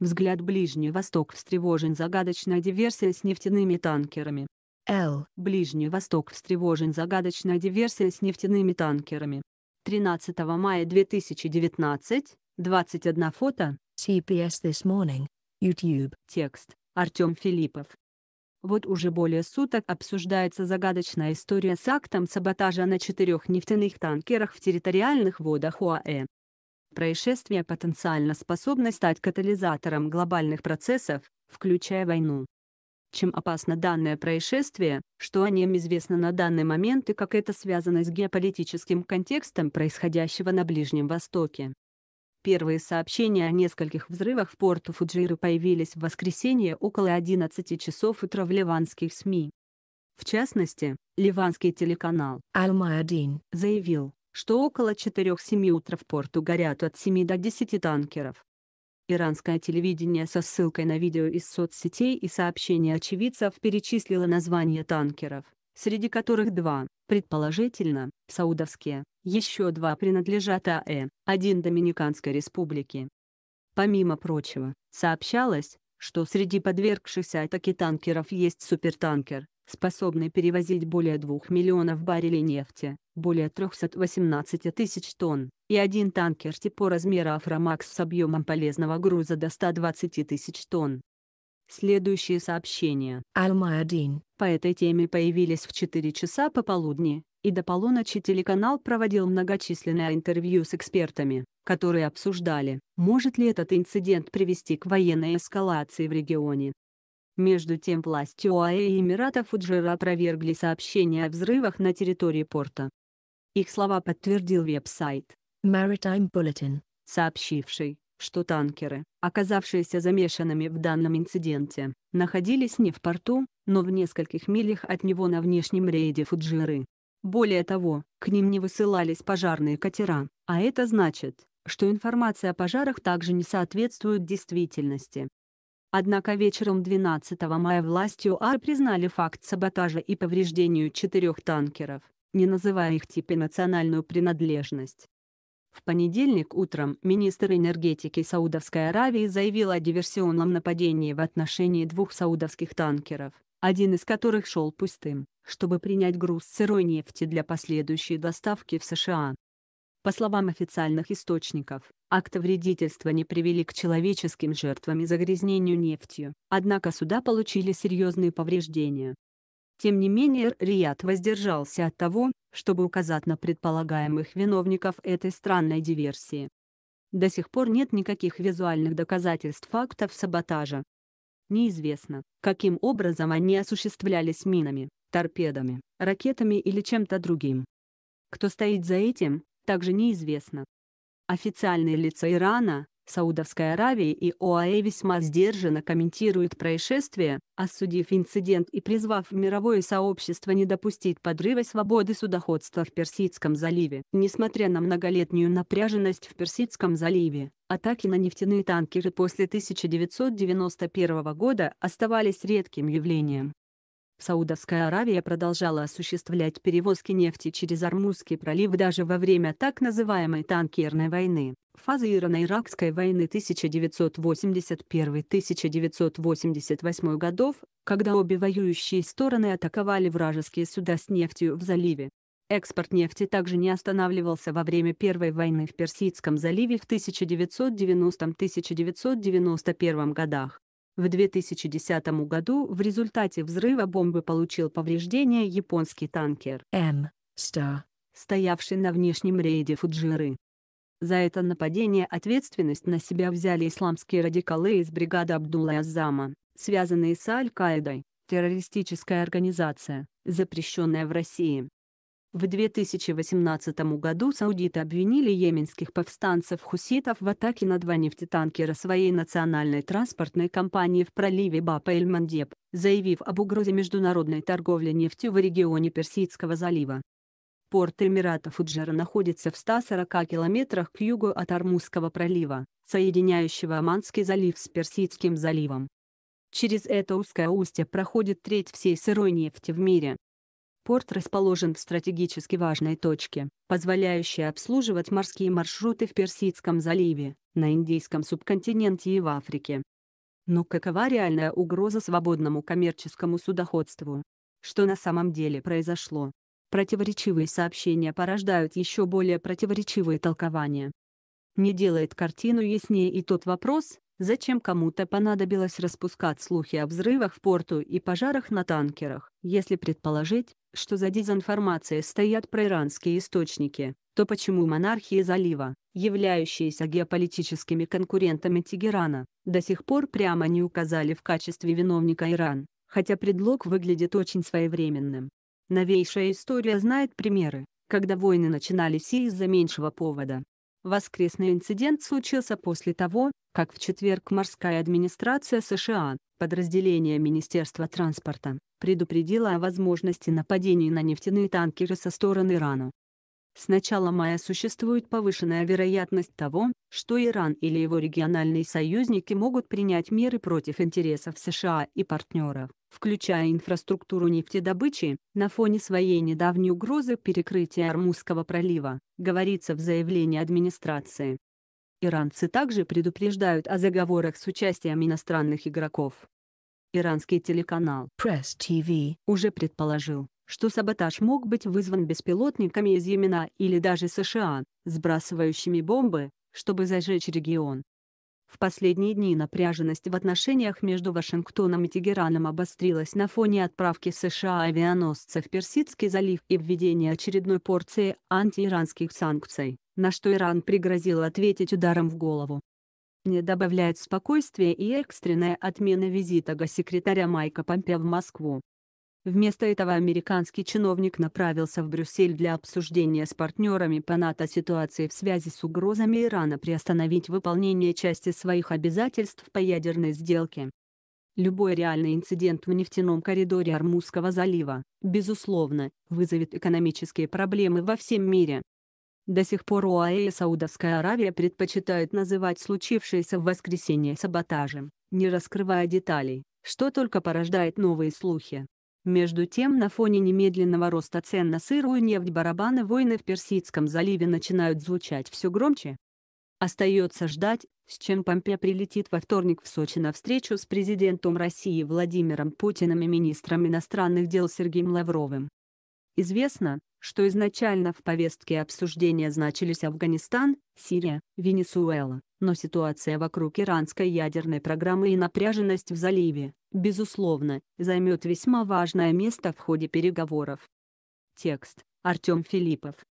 Взгляд Ближний Восток встревожен загадочная диверсия с нефтяными танкерами. Л. Ближний Восток встревожен загадочная диверсия с нефтяными танкерами. 13 мая 2019, 21 фото. CPS This Morning, YouTube. Текст. Артем Филиппов. Вот уже более суток обсуждается загадочная история с актом саботажа на четырех нефтяных танкерах в территориальных водах ОАЭ. Происшествие потенциально способно стать катализатором глобальных процессов, включая войну. Чем опасно данное происшествие, что о нем известно на данный момент и как это связано с геополитическим контекстом происходящего на Ближнем Востоке. Первые сообщения о нескольких взрывах в порту Фуджиры появились в воскресенье около 11 часов утра в ливанских СМИ. В частности, ливанский телеканал «Алма-1» заявил, что около четырех семи утра в порту горят от 7 до 10 танкеров. Иранское телевидение со ссылкой на видео из соцсетей и сообщения очевидцев перечислило названия танкеров, среди которых два, предположительно, саудовские, еще два принадлежат АЭ, один Доминиканской республики. Помимо прочего, сообщалось, что среди подвергшихся атаке танкеров есть супертанкер, способный перевозить более 2 миллионов баррелей нефти, более 318 тысяч тонн, и один танкер типа размера «Афромакс» с объемом полезного груза до 120 тысяч тонн. Следующие сообщения. Алма-1. По этой теме появились в 4 часа пополудни, и до полуночи телеканал проводил многочисленное интервью с экспертами, которые обсуждали, может ли этот инцидент привести к военной эскалации в регионе. Между тем власти ОАЭ и эмиратов Фуджира опровергли сообщения о взрывах на территории порта. Их слова подтвердил веб-сайт Maritime Bulletin, сообщивший, что танкеры, оказавшиеся замешанными в данном инциденте, находились не в порту, но в нескольких милях от него на внешнем рейде Фуджиры. Более того, к ним не высылались пожарные катера, а это значит, что информация о пожарах также не соответствует действительности. Однако вечером 12 мая властью УАР признали факт саботажа и повреждению четырех танкеров, не называя их типе национальную принадлежность. В понедельник утром министр энергетики Саудовской Аравии заявил о диверсионном нападении в отношении двух саудовских танкеров, один из которых шел пустым, чтобы принять груз сырой нефти для последующей доставки в США. По словам официальных источников, Акты вредительства не привели к человеческим жертвам и загрязнению нефтью, однако суда получили серьезные повреждения. Тем не менее Рият воздержался от того, чтобы указать на предполагаемых виновников этой странной диверсии. До сих пор нет никаких визуальных доказательств фактов саботажа. Неизвестно, каким образом они осуществлялись минами, торпедами, ракетами или чем-то другим. Кто стоит за этим, также неизвестно. Официальное лицо Ирана, Саудовской Аравии и ОАЭ весьма сдержанно комментируют происшествие, осудив инцидент и призвав мировое сообщество не допустить подрыва свободы судоходства в Персидском заливе. Несмотря на многолетнюю напряженность в Персидском заливе, атаки на нефтяные танкеры после 1991 года оставались редким явлением. Саудовская Аравия продолжала осуществлять перевозки нефти через Армузский пролив даже во время так называемой танкерной войны, фазы Ирано-Иракской войны 1981-1988 годов, когда обе воюющие стороны атаковали вражеские суда с нефтью в заливе. Экспорт нефти также не останавливался во время Первой войны в Персидском заливе в 1990-1991 годах. В 2010 году в результате взрыва бомбы получил повреждение японский танкер М. Star, стоявший на внешнем рейде Фуджиры. За это нападение ответственность на себя взяли исламские радикалы из бригады Абдулла Азама, связанные с Аль-Каидой, террористическая организация, запрещенная в России. В 2018 году саудиты обвинили йеменских повстанцев-хуситов в атаке на два нефтетанкера своей национальной транспортной компании в проливе Бапа-эль-Мандеб, заявив об угрозе международной торговли нефтью в регионе Персидского залива. Порт Эмирата Фуджера находится в 140 километрах к югу от Армузского пролива, соединяющего Оманский залив с Персидским заливом. Через это узкое устье проходит треть всей сырой нефти в мире, Порт расположен в стратегически важной точке, позволяющей обслуживать морские маршруты в Персидском заливе, на Индийском субконтиненте и в Африке. Но какова реальная угроза свободному коммерческому судоходству? Что на самом деле произошло? Противоречивые сообщения порождают еще более противоречивые толкования. Не делает картину яснее и тот вопрос, Зачем кому-то понадобилось распускать слухи о взрывах в порту и пожарах на танкерах? Если предположить, что за дезинформацией стоят проиранские источники, то почему монархии залива, являющиеся геополитическими конкурентами Тегерана, до сих пор прямо не указали в качестве виновника Иран, хотя предлог выглядит очень своевременным. Новейшая история знает примеры, когда войны начинались и из-за меньшего повода, Воскресный инцидент случился после того, как в четверг морская администрация США, подразделение Министерства транспорта, предупредила о возможности нападений на нефтяные танкеры со стороны Ирана. С начала мая существует повышенная вероятность того, что Иран или его региональные союзники могут принять меры против интересов США и партнеров, включая инфраструктуру нефтедобычи, на фоне своей недавней угрозы перекрытия Армузского пролива, говорится в заявлении администрации. Иранцы также предупреждают о заговорах с участием иностранных игроков. Иранский телеканал Press TV уже предположил, что саботаж мог быть вызван беспилотниками из Йемена или даже США, сбрасывающими бомбы, чтобы зажечь регион. В последние дни напряженность в отношениях между Вашингтоном и Тегераном обострилась на фоне отправки США авианосца в Персидский залив и введения очередной порции антииранских санкций, на что Иран пригрозил ответить ударом в голову. Не добавляет спокойствия и экстренная отмена визита госсекретаря Майка Помпео в Москву, Вместо этого американский чиновник направился в Брюссель для обсуждения с партнерами по НАТО ситуации в связи с угрозами Ирана приостановить выполнение части своих обязательств по ядерной сделке. Любой реальный инцидент в нефтяном коридоре Армузского залива, безусловно, вызовет экономические проблемы во всем мире. До сих пор ОАЭ и Саудовская Аравия предпочитают называть случившееся в воскресенье саботажем, не раскрывая деталей, что только порождает новые слухи. Между тем на фоне немедленного роста цен на сырую нефть барабаны войны в Персидском заливе начинают звучать все громче. Остается ждать, с чем Помпе прилетит во вторник в Сочи на встречу с президентом России Владимиром Путиным и министром иностранных дел Сергеем Лавровым. Известно, что изначально в повестке обсуждения значились Афганистан, Сирия, Венесуэла, но ситуация вокруг иранской ядерной программы и напряженность в заливе, безусловно, займет весьма важное место в ходе переговоров. Текст Артем Филиппов